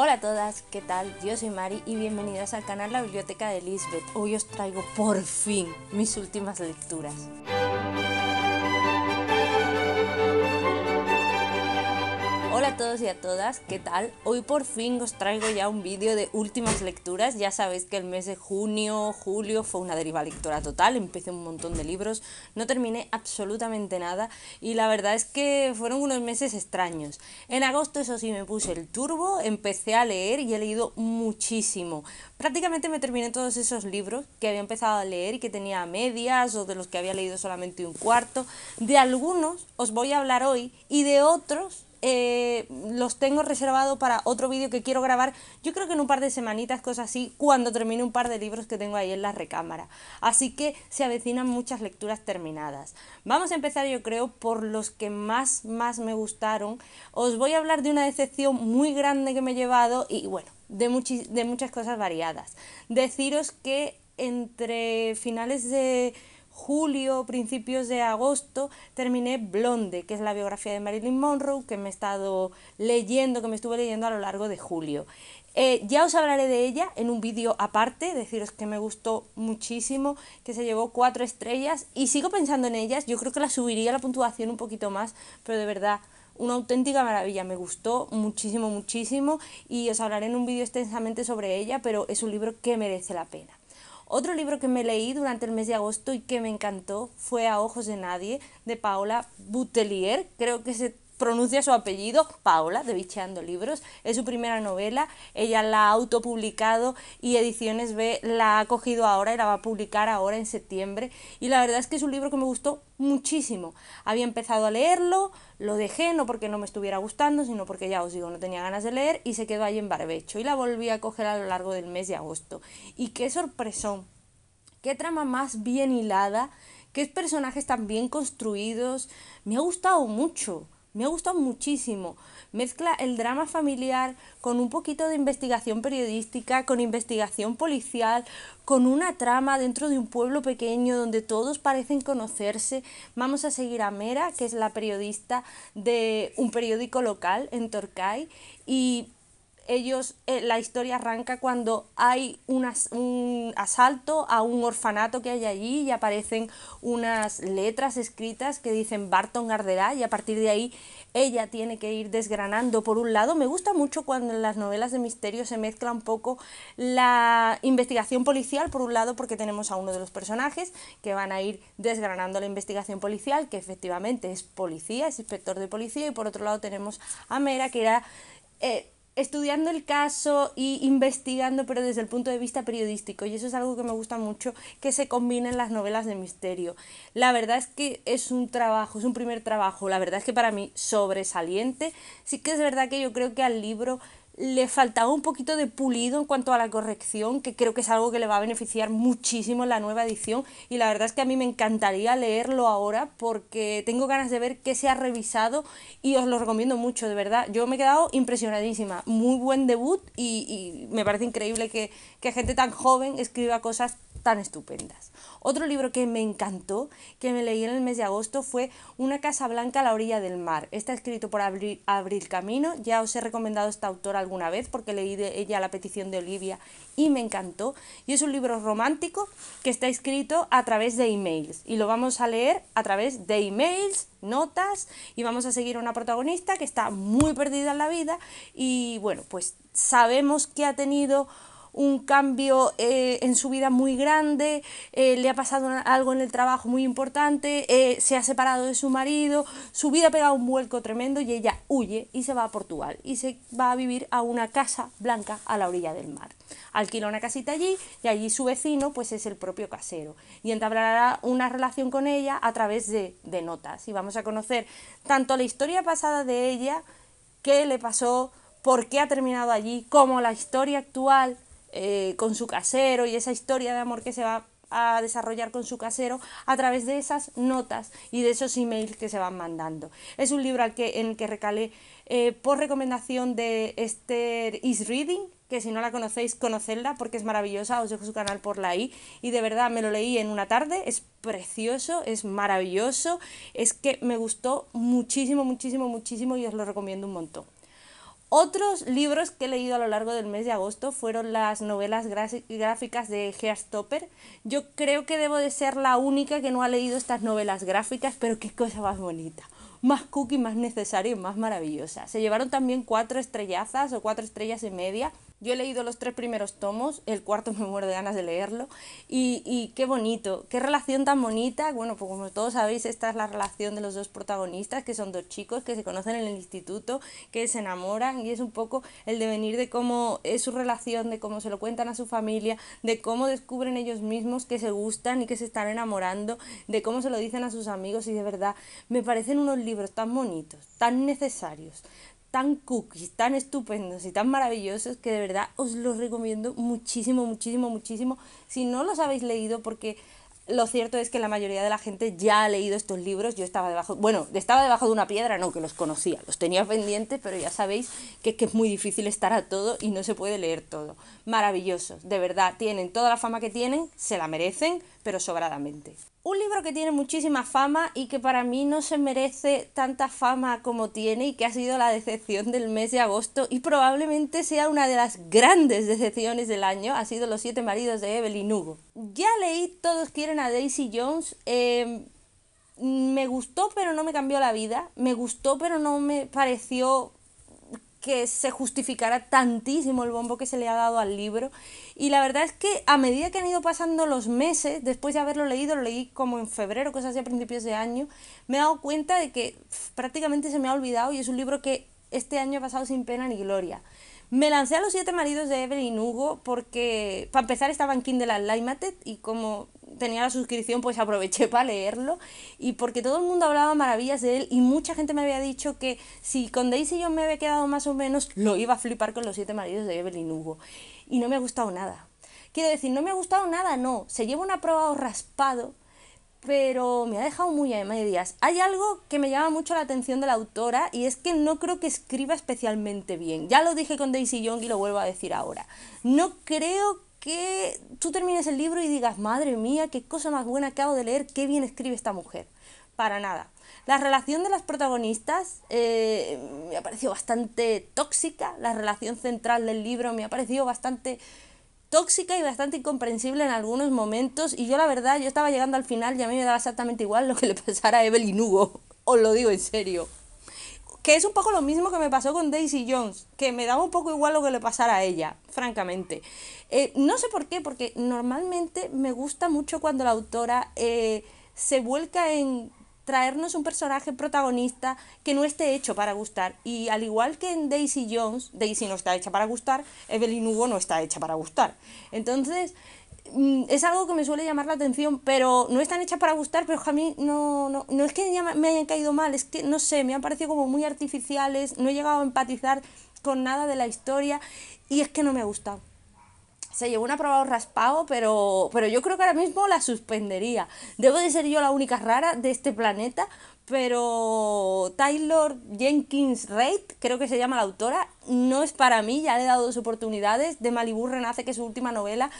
Hola a todas, ¿qué tal? Yo soy Mari y bienvenidas al canal La Biblioteca de Lisbeth. Hoy os traigo por fin mis últimas lecturas. Hola a todos y a todas, ¿qué tal? Hoy por fin os traigo ya un vídeo de últimas lecturas. Ya sabéis que el mes de junio, julio fue una deriva lectora total, empecé un montón de libros, no terminé absolutamente nada y la verdad es que fueron unos meses extraños. En agosto eso sí me puse el turbo, empecé a leer y he leído muchísimo. Prácticamente me terminé todos esos libros que había empezado a leer y que tenía a medias o de los que había leído solamente un cuarto. De algunos os voy a hablar hoy y de otros eh, los tengo reservado para otro vídeo que quiero grabar. Yo creo que en un par de semanitas, cosas así, cuando termine un par de libros que tengo ahí en la recámara. Así que se avecinan muchas lecturas terminadas. Vamos a empezar, yo creo, por los que más, más me gustaron. Os voy a hablar de una decepción muy grande que me he llevado y bueno, de, de muchas cosas variadas. Deciros que entre finales de julio, principios de agosto, terminé Blonde, que es la biografía de Marilyn Monroe, que me he estado leyendo, que me estuve leyendo a lo largo de julio. Eh, ya os hablaré de ella en un vídeo aparte, deciros que me gustó muchísimo, que se llevó cuatro estrellas y sigo pensando en ellas, yo creo que la subiría la puntuación un poquito más, pero de verdad una auténtica maravilla, me gustó muchísimo, muchísimo y os hablaré en un vídeo extensamente sobre ella, pero es un libro que merece la pena. Otro libro que me leí durante el mes de agosto y que me encantó fue A Ojos de Nadie, de Paola Butelier Creo que se pronuncia su apellido, Paola, de Bicheando Libros. Es su primera novela, ella la ha autopublicado y Ediciones B la ha cogido ahora y la va a publicar ahora en septiembre. Y la verdad es que es un libro que me gustó muchísimo. Había empezado a leerlo, lo dejé, no porque no me estuviera gustando, sino porque ya os digo, no tenía ganas de leer y se quedó ahí en barbecho. Y la volví a coger a lo largo del mes de agosto. Y qué sorpresón, qué trama más bien hilada, qué personajes tan bien construidos. Me ha gustado mucho. Me ha gustado muchísimo. Mezcla el drama familiar con un poquito de investigación periodística, con investigación policial, con una trama dentro de un pueblo pequeño donde todos parecen conocerse. Vamos a seguir a Mera, que es la periodista de un periódico local en Torcay, y ellos, eh, la historia arranca cuando hay un asalto a un orfanato que hay allí y aparecen unas letras escritas que dicen Barton arderá y a partir de ahí ella tiene que ir desgranando. Por un lado, me gusta mucho cuando en las novelas de misterio se mezcla un poco la investigación policial, por un lado porque tenemos a uno de los personajes que van a ir desgranando la investigación policial, que efectivamente es policía, es inspector de policía, y por otro lado tenemos a Mera que era... Eh, estudiando el caso y investigando, pero desde el punto de vista periodístico. Y eso es algo que me gusta mucho, que se combinen las novelas de misterio. La verdad es que es un trabajo, es un primer trabajo, la verdad es que para mí sobresaliente. Sí que es verdad que yo creo que al libro le faltaba un poquito de pulido en cuanto a la corrección, que creo que es algo que le va a beneficiar muchísimo en la nueva edición. Y la verdad es que a mí me encantaría leerlo ahora porque tengo ganas de ver qué se ha revisado y os lo recomiendo mucho, de verdad. Yo me he quedado impresionadísima. Muy buen debut y, me parece increíble que, que gente tan joven escriba cosas tan estupendas. Otro libro que me encantó, que me leí en el mes de agosto, fue Una casa blanca a la orilla del mar. Está escrito por Abril, Abril Camino. Ya os he recomendado esta autora alguna vez porque leí de ella la petición de Olivia y me encantó. Y es un libro romántico que está escrito a través de emails. Y lo vamos a leer a través de emails, notas y vamos a seguir a una protagonista que está muy perdida en la vida y bueno, pues sabemos que ha tenido un cambio eh, en su vida muy grande, eh, le ha pasado algo en el trabajo muy importante, eh, se ha separado de su marido, su vida ha pegado un vuelco tremendo y ella huye y se va a Portugal y se va a vivir a una casa blanca a la orilla del mar. Alquila una casita allí y allí su vecino pues es el propio casero y entablará una relación con ella a través de, de notas y vamos a conocer tanto la historia pasada de ella, qué le pasó, por qué ha terminado allí, como la historia actual eh, con su casero y esa historia de amor que se va a desarrollar con su casero a través de esas notas y de esos emails que se van mandando. Es un libro al que, en el que recalé eh, por recomendación de Esther Is Reading, que si no la conocéis, conocedla porque es maravillosa, os dejo su canal por la I y de verdad me lo leí en una tarde, es precioso, es maravilloso, es que me gustó muchísimo, muchísimo, muchísimo y os lo recomiendo un montón. Otros libros que he leído a lo largo del mes de agosto fueron las novelas gráficas de Herstopper. Yo creo que debo de ser la única que no ha leído estas novelas gráficas, pero qué cosa más bonita más cookie, más necesario y más maravillosa. Se llevaron también cuatro estrellazas o cuatro estrellas y media yo he leído los tres primeros tomos, el cuarto me muero de ganas de leerlo, y, y, qué bonito, qué relación tan bonita. Bueno, pues como todos sabéis, esta es la relación de los dos protagonistas, que son dos chicos que se conocen en el instituto, que se enamoran, y es un poco el devenir de cómo es su relación, de cómo se lo cuentan a su familia, de cómo descubren ellos mismos que se gustan y que se están enamorando, de cómo se lo dicen a sus amigos, y de verdad, me parecen unos libros tan bonitos, tan necesarios, tan cookies, tan estupendos y tan maravillosos que de verdad os los recomiendo muchísimo, muchísimo, muchísimo. Si no los habéis leído, porque lo cierto es que la mayoría de la gente ya ha leído estos libros. Yo estaba debajo, bueno, estaba debajo de una piedra, no, que los conocía, los tenía pendientes, pero ya sabéis que, que es muy difícil estar a todo y no se puede leer todo. Maravillosos, de verdad, tienen toda la fama que tienen, se la merecen, pero sobradamente. Un libro que tiene muchísima fama y que para mí no se merece tanta fama como tiene y que ha sido la decepción del mes de agosto y probablemente sea una de las grandes decepciones del año, ha sido Los siete maridos de Evelyn Hugo. Ya leí Todos quieren a Daisy Jones. Em, me gustó pero no me cambió la vida, me gustó pero no me pareció que se justificara tantísimo el bombo que se le ha dado al libro. Y la verdad es que a medida que han ido pasando los meses, después de haberlo leído, lo leí como en febrero, cosas así a principios de año, me he dado cuenta de que prácticamente se me ha olvidado y es un libro que este año ha pasado sin pena ni gloria. Me lancé a los siete maridos de Evelyn Hugo porque, para empezar, estaba en Kindle Unlimited y como tenía la suscripción, pues aproveché para leerlo. Y porque todo el mundo hablaba maravillas de él y mucha gente me había dicho que si con Daisy yo me había quedado más o menos, lo iba a flipar con los siete maridos de Evelyn Hugo. Y no me ha gustado nada. Quiero decir, no me ha gustado nada, no. Se lleva un aprobado raspado pero me ha dejado muy a medias. Hay algo que me llama mucho la atención de la autora y es que no creo que escriba especialmente bien. Ya lo dije con Daisy Young y lo vuelvo a decir ahora. No creo que tú termines el libro y digas, madre mía, qué cosa más buena acabo de leer, qué bien escribe esta mujer. Para nada. La relación de las protagonistas eh, me ha parecido bastante tóxica, la relación central del libro me ha parecido bastante tóxica y bastante incomprensible en algunos momentos. Y yo la verdad, yo estaba llegando al final y a mí me daba exactamente igual lo que le pasara a Evelyn Hugo. Os lo digo en serio. Que es un poco lo mismo que me pasó con Daisy Jones, que me daba un poco igual lo que le pasara a ella, francamente. Eh, no sé por qué, porque normalmente me gusta mucho cuando la autora eh, se vuelca en traernos un personaje protagonista que no esté hecho para gustar. Y al igual que en Daisy Jones, Daisy no está hecha para gustar, Evelyn Hugo no está hecha para gustar. Entonces, mm, es algo que me suele llamar la atención, pero no están hechas para gustar, pero a mí no, no, es que me hayan caído mal, es que no sé, me han parecido como muy artificiales, no he llegado a empatizar con nada de la historia y es que no me ha se llevó un aprobado raspado, pero, pero yo creo que ahora mismo la suspendería. Debo de ser yo la única rara de este planeta, pero Taylor Jenkins Reid, creo que se llama la autora, no es para mí, ya le he dado dos oportunidades. De Malibu Renace, que es su última novela,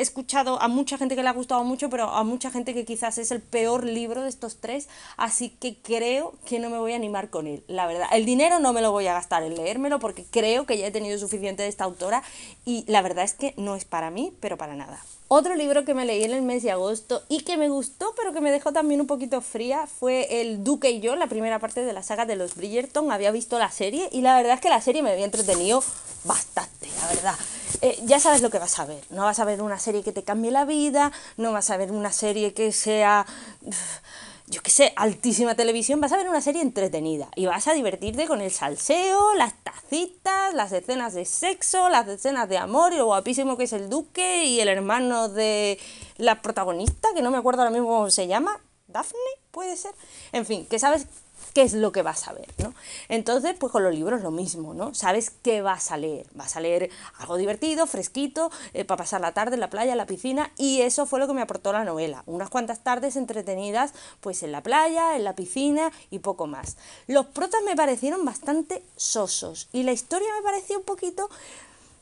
he escuchado a mucha gente que le ha gustado mucho, pero a mucha gente que quizás es el peor libro de estos tres, así que creo que no me voy a animar con él, la verdad. El dinero no me lo voy a gastar en leérmelo porque creo que ya he tenido suficiente de esta autora y la verdad es que no es para mí, pero para nada. Otro libro que me leí en el mes de agosto y que me gustó, pero que me dejó también un poquito fría, fue El Duque y yo, la primera parte de la saga de los Bridgerton. Había visto la serie y la verdad es que la serie me había entretenido bastante, la verdad. Eh, ya sabes lo que vas a ver. No vas a ver una serie que te cambie la vida, no vas a ver una serie que sea, yo qué sé, altísima televisión, vas a ver una serie entretenida y vas a divertirte con el salseo, las tacitas, las escenas de sexo, las escenas de amor y lo guapísimo que es el duque y el hermano de la protagonista, que no me acuerdo ahora mismo cómo se llama. Daphne, puede ser. En fin, que sabes qué es lo que vas a ver, ¿no? Entonces, pues con los libros lo mismo, ¿no? Sabes qué vas a leer. Vas a leer algo divertido, fresquito, eh, para pasar la tarde en la playa, en la piscina, y eso fue lo que me aportó la novela. Unas cuantas tardes entretenidas, pues en la playa, en la piscina y poco más. Los protas me parecieron bastante sosos y la historia me pareció un poquito,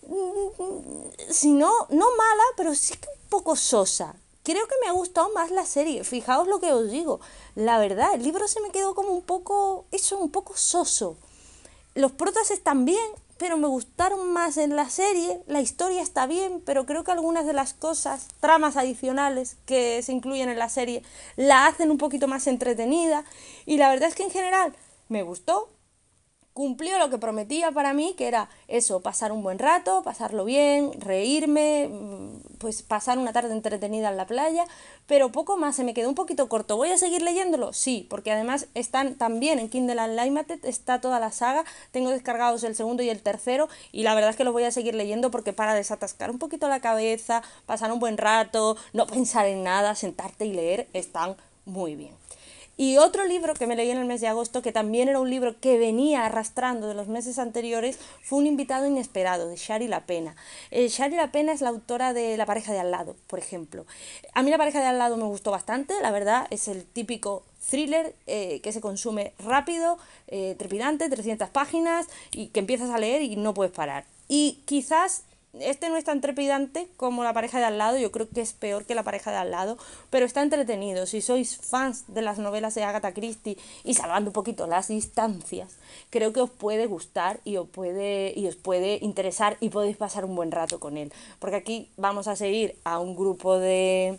mm, mm, si no, no mala, pero sí que un poco sosa creo que me ha gustado más la serie. Fijaos lo que os digo. La verdad, el libro se me quedó como un poco, eso, un poco soso. Los protas están bien, pero me gustaron más en la serie. La historia está bien, pero creo que algunas de las cosas, tramas adicionales que se incluyen en la serie, la hacen un poquito más entretenida. Y la verdad es que en general me gustó. Cumplió lo que prometía para mí, que era eso, pasar un buen rato, pasarlo bien, reírme, pues pasar una tarde entretenida en la playa, pero poco más, se me quedó un poquito corto. ¿Voy a seguir leyéndolo? Sí, porque además están también en Kindle Unlimited, está toda la saga, tengo descargados el segundo y el tercero y la verdad es que los voy a seguir leyendo porque para desatascar un poquito la cabeza, pasar un buen rato, no pensar en nada, sentarte y leer, están muy bien. Y otro libro que me leí en el mes de agosto, que también era un libro que venía arrastrando de los meses anteriores, fue Un invitado inesperado, de Shari La Pena. Eh, Shari La Pena es la autora de La pareja de al lado, por ejemplo. A mí La pareja de al lado me gustó bastante, la verdad, es el típico thriller eh, que se consume rápido, eh, trepidante, 300 páginas, y que empiezas a leer y no puedes parar. Y quizás este no es tan trepidante como la pareja de al lado, yo creo que es peor que la pareja de al lado, pero está entretenido. Si sois fans de las novelas de Agatha Christie y salvando un poquito las distancias, creo que os puede gustar y os puede, y os puede interesar y podéis pasar un buen rato con él. Porque aquí vamos a seguir a un grupo de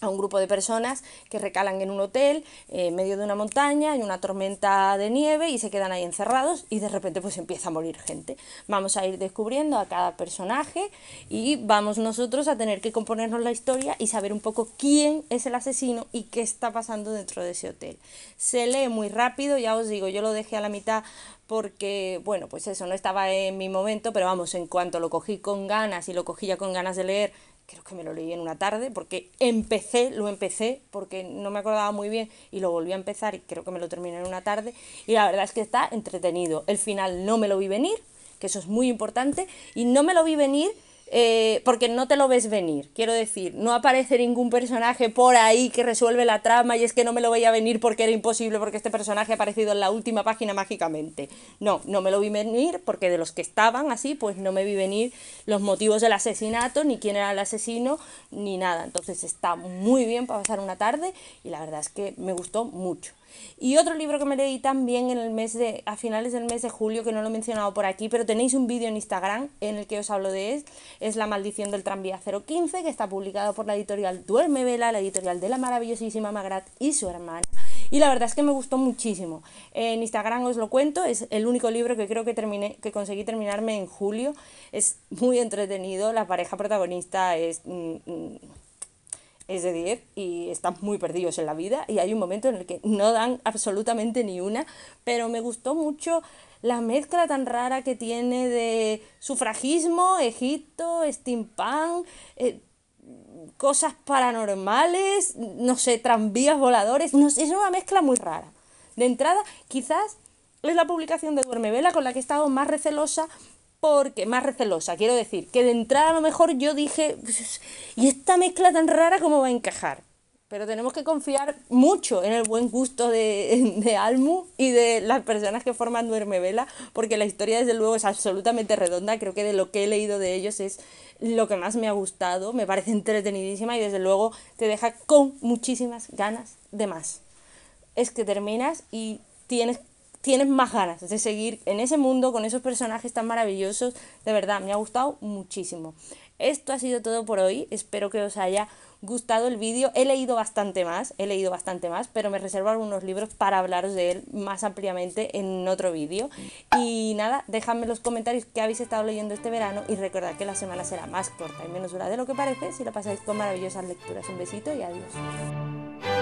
a un grupo de personas que recalan en un hotel eh, en medio de una montaña, y una tormenta de nieve y se quedan ahí encerrados y de repente pues empieza a morir gente. Vamos a ir descubriendo a cada personaje y vamos nosotros a tener que componernos la historia y saber un poco quién es el asesino y qué está pasando dentro de ese hotel. Se lee muy rápido, ya os digo, yo lo dejé a la mitad porque, bueno, pues eso no estaba en mi momento, pero vamos, en cuanto lo cogí con ganas y lo cogí ya con ganas de leer, creo que me lo leí en una tarde, porque empecé, lo empecé, porque no me acordaba muy bien y lo volví a empezar y creo que me lo terminé en una tarde. Y la verdad es que está entretenido. El final no me lo vi venir, que eso es muy importante, y no me lo vi venir eh, porque no te lo ves venir. Quiero decir, no aparece ningún personaje por ahí que resuelve la trama y es que no me lo veía venir porque era imposible, porque este personaje ha aparecido en la última página mágicamente. No, no me lo vi venir porque de los que estaban así, pues no me vi venir los motivos del asesinato, ni quién era el asesino, ni nada. Entonces está muy bien para pasar una tarde y la verdad es que me gustó mucho. Y otro libro que me leí también en el mes de, a finales del mes de julio, que no lo he mencionado por aquí, pero tenéis un vídeo en Instagram en el que os hablo de él, es La maldición del tranvía 015, que está publicado por la editorial Duerme Vela, la editorial de la maravillosísima Magrat y su hermana. Y la verdad es que me gustó muchísimo. En Instagram os lo cuento, es el único libro que creo que, que conseguí terminarme en julio. Es muy entretenido, la pareja protagonista es... Mm, mm, es de 10 y están muy perdidos en la vida y hay un momento en el que no dan absolutamente ni una, pero me gustó mucho la mezcla tan rara que tiene de sufragismo, Egipto, steampunk, eh, cosas paranormales, no sé, tranvías voladores, es una mezcla muy rara. De entrada, quizás es la publicación de Vela con la que he estado más recelosa porque más recelosa, quiero decir, que de entrada a lo mejor yo dije, pues, ¿y esta mezcla tan rara cómo va a encajar? Pero tenemos que confiar mucho en el buen gusto de, Almu y de las personas que forman Duerme Vela, porque la historia desde luego es absolutamente redonda, creo que de lo que he leído de ellos es lo que más me ha gustado, me parece entretenidísima y desde luego te deja con muchísimas ganas de más. Es que terminas y tienes tienes más ganas de seguir en ese mundo con esos personajes tan maravillosos. De verdad, me ha gustado muchísimo. Esto ha sido todo por hoy. Espero que os haya gustado el vídeo. He leído bastante más, he leído bastante más, pero me reservo algunos libros para hablaros de él más ampliamente en otro vídeo. Y nada, dejadme en los comentarios qué habéis estado leyendo este verano y recordad que la semana será más corta y menos dura de lo que parece si lo pasáis con maravillosas lecturas. Un besito y adiós.